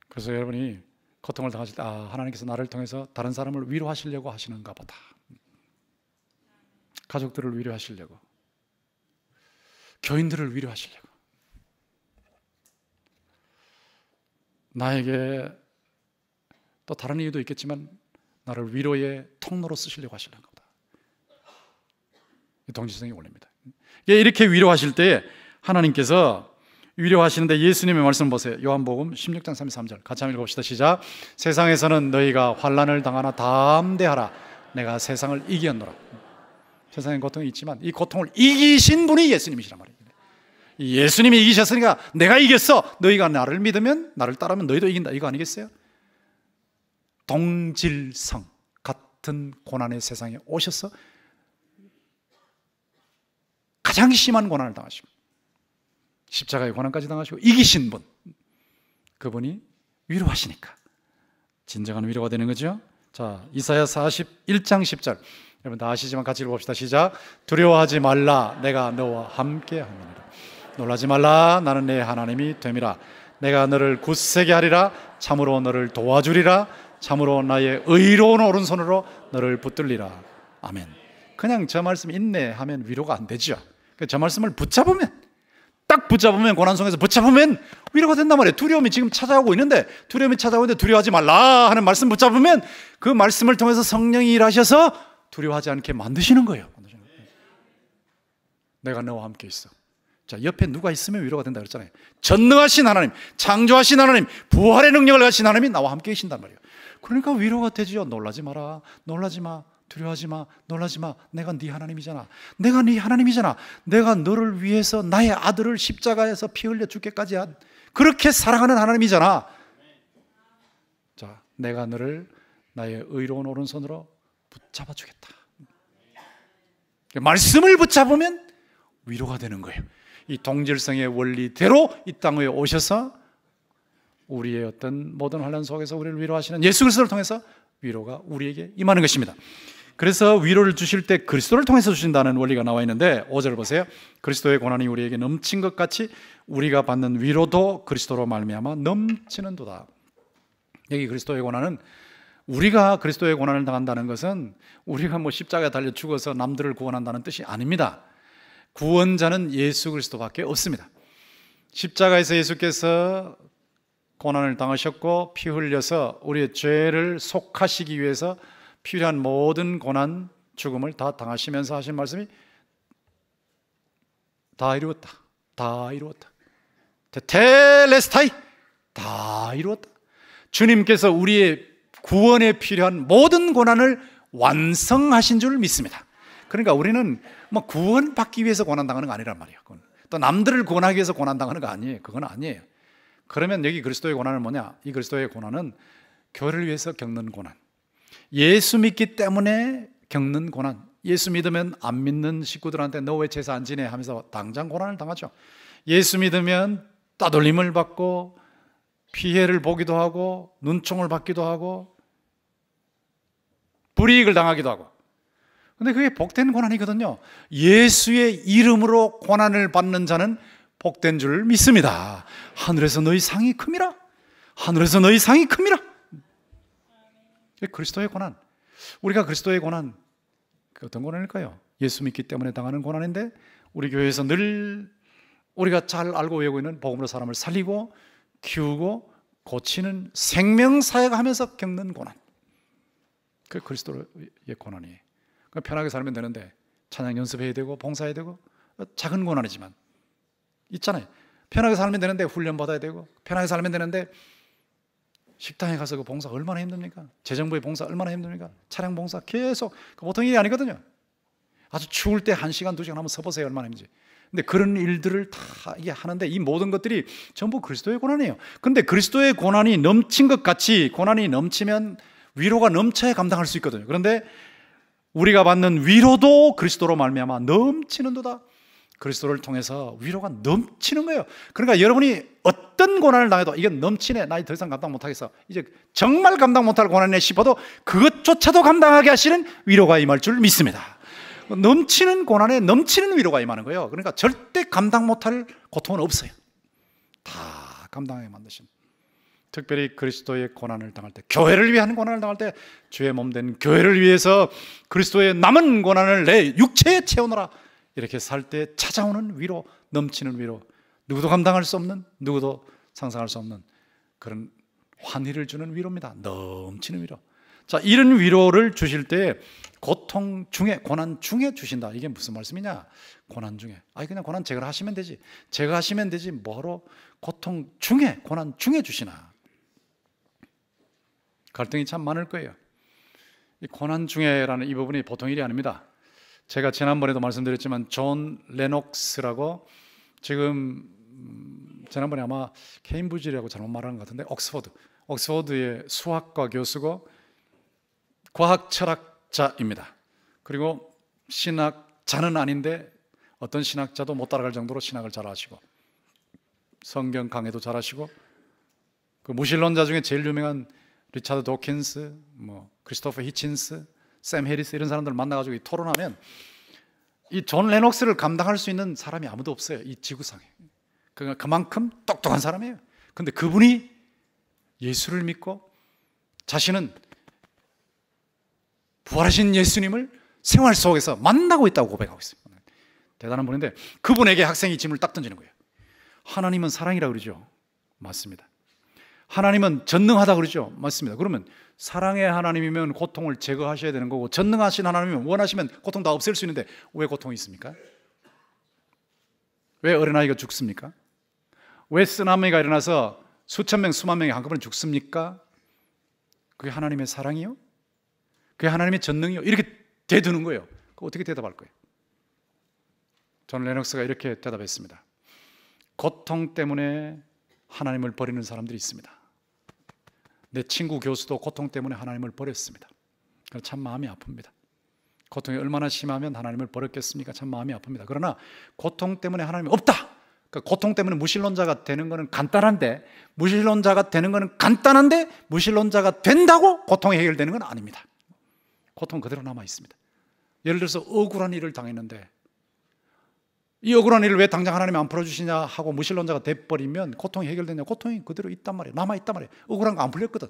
그래서 여러분이 고통을 당하실 때 아, 하나님께서 나를 통해서 다른 사람을 위로하시려고 하시는가 보다. 가족들을 위로하시려고. 교인들을 위로하시려고. 나에게 또 다른 이유도 있겠지만 나를 위로의 통로로 쓰시려고 하시는 겁니다. 동지성이 올립니다. 이렇게 위로하실 때 하나님께서 위로하시는데 예수님의 말씀 보세요. 요한복음 16장 33절. 같이 한번 읽어봅시다. 시작. 세상에서는 너희가 환란을 당하나 담대하라. 내가 세상을 이기었노라. 세상에 고통이 있지만 이 고통을 이기신 분이 예수님이시란 말이에요. 예수님이 이기셨으니까 내가 이겼어. 너희가 나를 믿으면 나를 따르면 너희도 이긴다. 이거 아니겠어요? 동질성 같은 고난의 세상에 오셔서 가장 심한 고난을 당하시고 십자가에 고난까지 당하시고 이기신 분 그분이 위로하시니까 진정한 위로가 되는 거죠. 자, 이사야 41장 10절. 여러분 다 아시지만 같이 읽어봅시다. 시작. 두려워하지 말라. 내가 너와 함께 하니라 놀라지 말라. 나는 내 하나님이 됨이라. 내가 너를 굳세게 하리라. 참으로 너를 도와주리라. 참으로 나의 의로운 오른손으로 너를 붙들리라. 아멘. 그냥 저 말씀 인내하면 위로가 안 되죠. 그러니까 저 말씀을 붙잡으면 딱 붙잡으면 고난성에서 붙잡으면 위로가 된단 말이에요. 두려움이 지금 찾아오고 있는데 두려움이 찾아오는데 두려워하지 말라 하는 말씀 붙잡으면 그 말씀을 통해서 성령이 일하셔서 두려워하지 않게 만드시는 거예요. 내가 너와 함께 있어. 자, 옆에 누가 있으면 위로가 된다 그랬잖아요. 전능하신 하나님, 창조하신 하나님, 부활의 능력을 가신 하나님이 나와 함께 계신단 말이에요. 그러니까 위로가 되지요. 놀라지 마라. 놀라지 마. 두려워하지 마, 놀라지 마. 내가 네 하나님이잖아. 내가 네 하나님이잖아. 내가 너를 위해서 나의 아들을 십자가에서 피 흘려 죽게까지 한 그렇게 사랑하는 하나님이잖아. 자, 내가 너를 나의 의로운 오른손으로 붙잡아 주겠다. 말씀을 붙잡으면 위로가 되는 거예요. 이 동질성의 원리대로 이 땅에 오셔서 우리의 어떤 모든 환란 속에서 우리를 위로하시는 예수 그리스도를 통해서 위로가 우리에게 임하는 것입니다. 그래서 위로를 주실 때 그리스도를 통해서 주신다는 원리가 나와 있는데 5절 보세요. 그리스도의 고난이 우리에게 넘친 것 같이 우리가 받는 위로도 그리스도로 말미암아 넘치는도다. 여기 그리스도의 고난은 우리가 그리스도의 고난을 당한다는 것은 우리가 뭐 십자가에 달려 죽어서 남들을 구원한다는 뜻이 아닙니다. 구원자는 예수 그리스도밖에 없습니다. 십자가에서 예수께서 고난을 당하셨고 피 흘려서 우리의 죄를 속하시기 위해서 필요한 모든 고난, 죽음을 다 당하시면서 하신 말씀이 다 이루었다. 다 이루었다. 테텔레스타이 다 이루었다. 주님께서 우리의 구원에 필요한 모든 고난을 완성하신 줄 믿습니다. 그러니까 우리는 뭐 구원받기 위해서 고난당하는 거 아니란 말이야. 그건. 또 남들을 구원하기 위해서 고난당하는 거 아니에요. 그건 아니에요. 그러면 여기 그리스도의 고난은 뭐냐? 이 그리스도의 고난은 교회를 위해서 겪는 고난, 예수 믿기 때문에 겪는 고난. 예수 믿으면 안 믿는 식구들한테 너왜 제사 안 지내 하면서 당장 고난을 당하죠. 예수 믿으면 따돌림을 받고 피해를 보기도 하고 눈총을 받기도 하고 불이익을 당하기도 하고. 근데 그게 복된 고난이거든요. 예수의 이름으로 고난을 받는 자는 복된 줄 믿습니다. 하늘에서 너희 상이 큽니라 하늘에서 너희 상이 큽니라 그 그리스도의 고난. 우리가 그리스도의 고난, 그 어떤 고난일까요? 예수 믿기 때문에 당하는 고난인데, 우리 교회에서 늘 우리가 잘 알고 외우고 있는 복음으로 사람을 살리고, 키우고, 고치는 생명사역 하면서 겪는 고난. 그 그리스도의 고난이. 그 편하게 살면 되는데, 찬양 연습해야 되고, 봉사해야 되고, 작은 고난이지만, 있잖아요. 편하게 살면 되는데, 훈련받아야 되고, 편하게 살면 되는데, 식당에 가서 그 봉사 얼마나 힘듭니까? 재정부의 봉사 얼마나 힘듭니까? 차량 봉사 계속 그 보통 일이 아니거든요. 아주 추울 때 한 시간 두 시간 한번 서보세요 얼마나 힘든지. 근데 그런 일들을 다 이게 하는데 이 모든 것들이 전부 그리스도의 고난이에요. 근데 그리스도의 고난이 넘친 것 같이 고난이 넘치면 위로가 넘쳐야 감당할 수 있거든요. 그런데 우리가 받는 위로도 그리스도로 말미암아 넘치는도다. 그리스도를 통해서 위로가 넘치는 거예요. 그러니까 여러분이 어떤 고난을 당해도 이게 넘치네. 나더 이상 감당 못하겠어. 이제 정말 감당 못할 고난이네 싶어도 그것조차도 감당하게 하시는 위로가 임할 줄 믿습니다. 넘치는 고난에 넘치는 위로가 임하는 거예요. 그러니까 절대 감당 못할 고통은 없어요. 다 감당하게 만드신. 특별히 그리스도의 고난을 당할 때, 교회를 위한 고난을 당할 때, 주의 몸 된 교회를 위해서 그리스도의 남은 고난을 내 육체에 채우느라 이렇게 살 때 찾아오는 위로, 넘치는 위로, 누구도 감당할 수 없는, 누구도 상상할 수 없는 그런 환희를 주는 위로입니다. 넘치는 위로. 자, 이런 위로를 주실 때 고통 중에 고난 중에 주신다. 이게 무슨 말씀이냐? 고난 중에. 아니 그냥 고난 제거를 하시면 되지. 제가 하시면 되지. 뭐로 고통 중에 고난 중에 주시나? 갈등이 참 많을 거예요. 이 고난 중에라는 이 부분이 보통 일이 아닙니다. 제가 지난번에도 말씀드렸지만 존 레녹스라고 지금 음, 지난번에 아마 케임브리지라고 잘못 말한 것 같은데 옥스퍼드 옥스퍼드의 수학과 교수고 과학 철학자입니다. 그리고 신학자는 아닌데 어떤 신학자도 못 따라갈 정도로 신학을 잘 하시고 성경 강의도 잘 하시고 그 무신론자 중에 제일 유명한 리차드 도킨스, 뭐 크리스토퍼 히친스 샘 해리스 이런 사람들 만나가지고 토론하면 이 존 레녹스를 감당할 수 있는 사람이 아무도 없어요. 이 지구상에. 그러니까 그만큼 똑똑한 사람이에요. 근데 그분이 예수를 믿고 자신은 부활하신 예수님을 생활 속에서 만나고 있다고 고백하고 있습니다. 대단한 분인데 그분에게 학생이 짐을 딱 던지는 거예요. 하나님은 사랑이라 그러죠. 맞습니다. 하나님은 전능하다 그러죠. 맞습니다. 그러면 사랑의 하나님이면 고통을 제거하셔야 되는 거고 전능하신 하나님이면 원하시면 고통 다 없앨 수 있는데 왜 고통이 있습니까? 왜 어린아이가 죽습니까? 왜 쓰나미가 일어나서 수천 명, 수만 명이 한꺼번에 죽습니까? 그게 하나님의 사랑이요? 그게 하나님의 전능이요? 이렇게 대두는 거예요. 어떻게 대답할 거예요? 존 레녹스가 이렇게 대답했습니다. 고통 때문에 하나님을 버리는 사람들이 있습니다. 내 친구 교수도 고통 때문에 하나님을 버렸습니다. 그러니까 참 마음이 아픕니다. 고통이 얼마나 심하면 하나님을 버렸겠습니까? 참 마음이 아픕니다. 그러나 고통 때문에 하나님이 없다. 그 고통 때문에 무신론자가 되는 것은 간단한데 무신론자가 되는 것은 간단한데 무신론자가 된다고 고통이 해결되는 건 아닙니다. 고통 그대로 남아 있습니다. 예를 들어서 억울한 일을 당했는데 이 억울한 일을 왜 당장 하나님이 안 풀어주시냐 하고 무신론자가 돼버리면 고통이 해결되냐? 고통이 그대로 있단 말이에요. 남아있단 말이에요. 억울한 거 안 풀렸거든.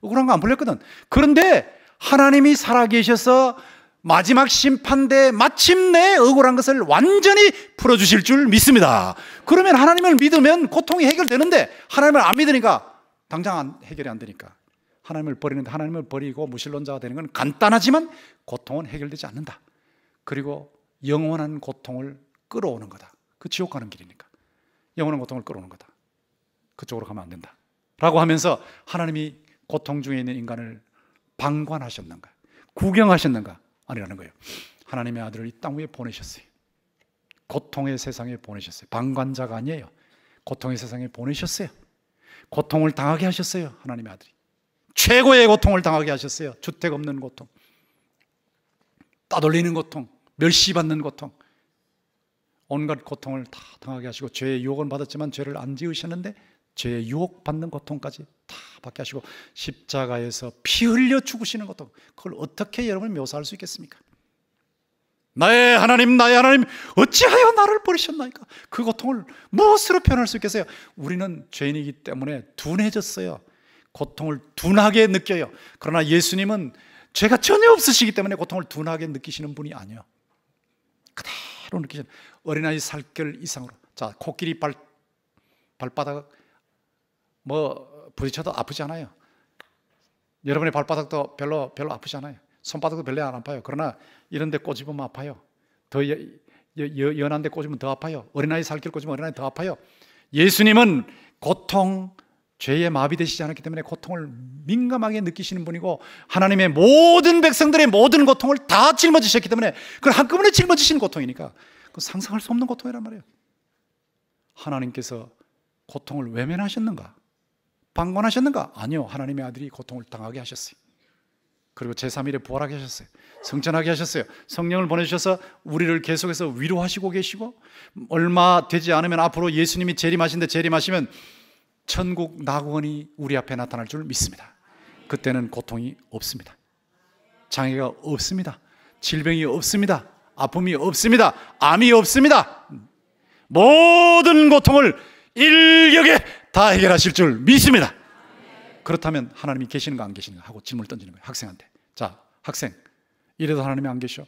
억울한 거 안 풀렸거든. 그런데 하나님이 살아계셔서 마지막 심판대 마침내 억울한 것을 완전히 풀어주실 줄 믿습니다. 그러면 하나님을 믿으면 고통이 해결되는데 하나님을 안 믿으니까 당장 해결이 안 되니까 하나님을 버리는데 하나님을 버리고 무신론자가 되는 건 간단하지만 고통은 해결되지 않는다. 그리고 영원한 고통을 끌어오는 거다. 그 지옥 가는 길이니까. 영원한 고통을 끌어오는 거다. 그쪽으로 가면 안 된다. 라고 하면서 하나님이 고통 중에 있는 인간을 방관하셨는가? 구경하셨는가? 아니라는 거예요. 하나님의 아들을 이 땅 위에 보내셨어요. 고통의 세상에 보내셨어요. 방관자가 아니에요. 고통의 세상에 보내셨어요. 고통을 당하게 하셨어요. 하나님의 아들이. 최고의 고통을 당하게 하셨어요. 주택 없는 고통. 따돌리는 고통. 멸시받는 고통. 온갖 고통을 다 당하게 하시고 죄의 유혹은 받았지만 죄를 안 지으셨는데 죄의 유혹받는 고통까지 다 받게 하시고 십자가에서 피 흘려 죽으시는 것도 그걸 어떻게 여러분 묘사할 수 있겠습니까? 나의 하나님 나의 하나님 어찌하여 나를 버리셨나이까 그 고통을 무엇으로 표현할 수 있겠어요? 우리는 죄인이기 때문에 둔해졌어요 고통을 둔하게 느껴요 그러나 예수님은 죄가 전혀 없으시기 때문에 고통을 둔하게 느끼시는 분이 아니에요 그대로 느끼시는 어린아이 살결 이상으로. 자, 코끼리 발, 발바닥, 뭐, 부딪혀도 아프지 않아요. 여러분의 발바닥도 별로, 별로 아프지 않아요. 손바닥도 별로 안 아파요. 그러나 이런 데 꼬집으면 아파요. 더 여, 여, 연한 데 꼬집으면 더 아파요. 어린아이 살길 꼬집으면 어린아이 더 아파요. 예수님은 고통, 죄에 마비되시지 않았기 때문에 고통을 민감하게 느끼시는 분이고 하나님의 모든 백성들의 모든 고통을 다 짊어지셨기 때문에 그걸 한꺼번에 짊어지신 고통이니까 그 상상할 수 없는 고통이란 말이에요. 하나님께서 고통을 외면하셨는가? 방관하셨는가? 아니요. 하나님의 아들이 고통을 당하게 하셨어요. 그리고 제3일에 부활하게 하셨어요. 성천하게 하셨어요. 성령을 보내주셔서 우리를 계속해서 위로하시고 계시고 얼마 되지 않으면 앞으로 예수님이 재림하신데 재림하시면 천국 낙원이 우리 앞에 나타날 줄 믿습니다. 그때는 고통이 없습니다. 장애가 없습니다. 질병이 없습니다. 아픔이 없습니다. 암이 없습니다. 모든 고통을 일격에 다 해결하실 줄 믿습니다. 그렇다면 하나님이 계시는가 안 계시는가 하고 질문을 던지는 거예요. 학생한테. 자, 학생. 이래도 하나님이 안 계셔.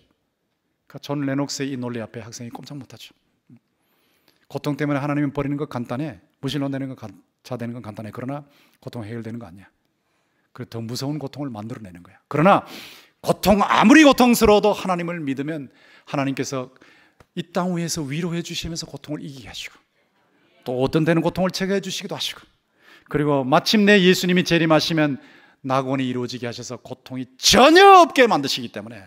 그러니까 존 레녹스의 이 논리 앞에 학생이 꼼짝 못하죠. 고통 때문에 하나님이 버리는 것 간단해. 무신론되는 것, 자되는 건 간단해. 그러나 고통 해결되는 거 아니야. 그래서 더 무서운 고통을 만들어내는 거야. 그러나 고통 아무리 고통스러워도 하나님을 믿으면 하나님께서 이 땅 위에서 위로해 주시면서 고통을 이기게 하시고 또 어떤 때는 고통을 제거해 주시기도 하시고 그리고 마침내 예수님이 재림하시면 낙원이 이루어지게 하셔서 고통이 전혀 없게 만드시기 때문에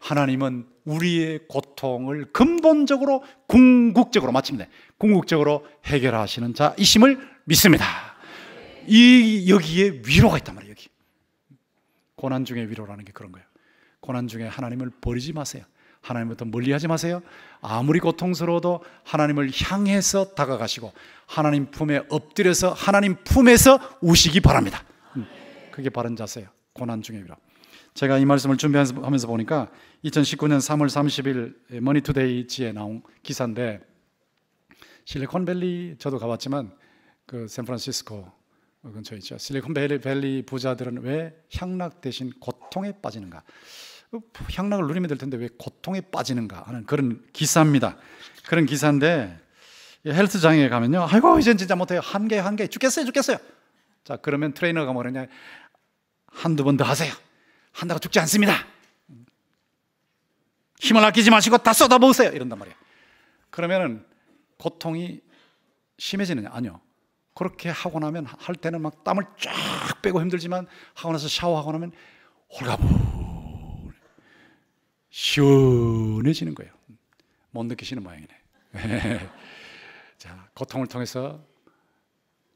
하나님은 우리의 고통을 근본적으로 궁극적으로 마침내 궁극적으로 해결하시는 자이심을 믿습니다. 이 여기에 위로가 있단 말이에요. 여기 고난 중에 위로라는 게 그런 거예요. 고난 중에 하나님을 버리지 마세요. 하나님부터 멀리하지 마세요. 아무리 고통스러워도 하나님을 향해서 다가가시고 하나님 품에 엎드려서 하나님 품에서 우시기 바랍니다. 음, 그게 바른 자세예요. 고난 중에 비 제가 이 말씀을 준비하면서 보니까 2019년 3월 30일 머니투데이지에 나온 기사인데 실리콘밸리 저도 가봤지만 그 샌프란시스코 근처에 있죠. 실리콘밸리 부자들은 왜 향락 대신 고통에 빠지는가? 향락을 누리면 될 텐데 왜 고통에 빠지는가 하는 그런 기사입니다. 그런 기사인데 헬스장에 가면요. 아이고, 이젠 진짜 못해요. 한 개, 한 개. 죽겠어요, 죽겠어요. 자, 그러면 트레이너가 뭐라냐. 한두 번 더 하세요. 한다고 죽지 않습니다. 힘을 아끼지 마시고 다 쏟아부으세요. 이런단 말이에요. 그러면은 고통이 심해지느냐? 아니요. 그렇게 하고 나면 할 때는 막 땀을 쫙 빼고 힘들지만 하고 나서 샤워하고 나면 홀가분 시원해지는 거예요. 못 느끼시는 모양이네. 자, 고통을 통해서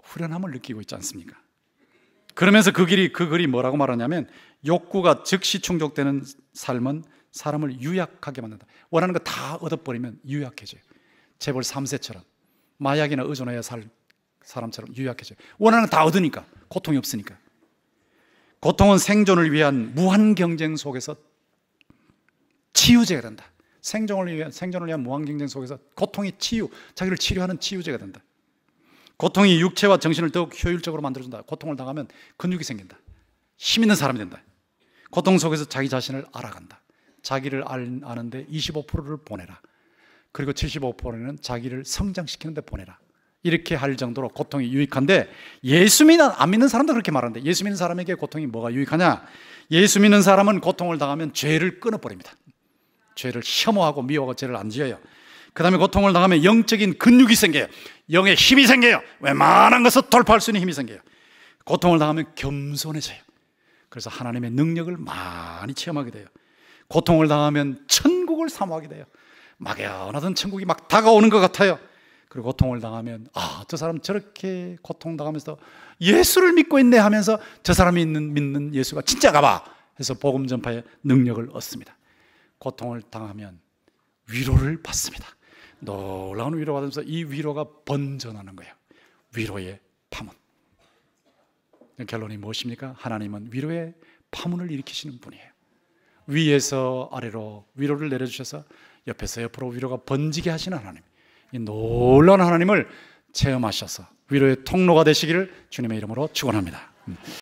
후련함을 느끼고 있지 않습니까? 그러면서 그 길이 그 글이 뭐라고 말하냐면 욕구가 즉시 충족되는 삶은 사람을 유약하게 만든다. 원하는 거 다 얻어버리면 유약해져요. 재벌 3세처럼 마약이나 의존하여 살 사람처럼 유약해져요. 원하는 거 다 얻으니까 고통이 없으니까. 고통은 생존을 위한 무한 경쟁 속에서 치유제가 된다. 생존을 위한, 생존을 위한 무한 경쟁 속에서 고통이 치유, 자기를 치료하는 치유제가 된다. 고통이 육체와 정신을 더욱 효율적으로 만들어준다. 고통을 당하면 근육이 생긴다. 힘 있는 사람이 된다. 고통 속에서 자기 자신을 알아간다. 자기를 아는데 25%를 보내라. 그리고 75%는 자기를 성장시키는데 보내라. 이렇게 할 정도로 고통이 유익한데 예수 믿는 안 믿는 사람도 그렇게 말하는데 예수 믿는 사람에게 고통이 뭐가 유익하냐? 예수 믿는 사람은 고통을 당하면 죄를 끊어버립니다. 죄를 혐오하고 미워하고 죄를 안 지어요. 그 다음에 고통을 당하면 영적인 근육이 생겨요. 영의 힘이 생겨요. 웬만한 것을 돌파할 수 있는 힘이 생겨요. 고통을 당하면 겸손해져요. 그래서 하나님의 능력을 많이 체험하게 돼요. 고통을 당하면 천국을 사모하게 돼요. 막연하던 천국이 막 다가오는 것 같아요. 그리고 고통을 당하면 아, 저 사람 저렇게 고통 당하면서 예수를 믿고 있네 하면서 저 사람이 있는 믿는 예수가 진짜가 봐 해서 복음 전파의 능력을 얻습니다. 고통을 당하면 위로를 받습니다. 놀라운 위로 받으면서 이 위로가 번전하는 거예요. 위로의 파문. 결론이 무엇입니까? 하나님은 위로의 파문을 일으키시는 분이에요. 위에서 아래로 위로를 내려주셔서 옆에서 옆으로 위로가 번지게 하시는 하나님. 이 놀라운 하나님을 체험하셔서 위로의 통로가 되시기를 주님의 이름으로 축원합니다.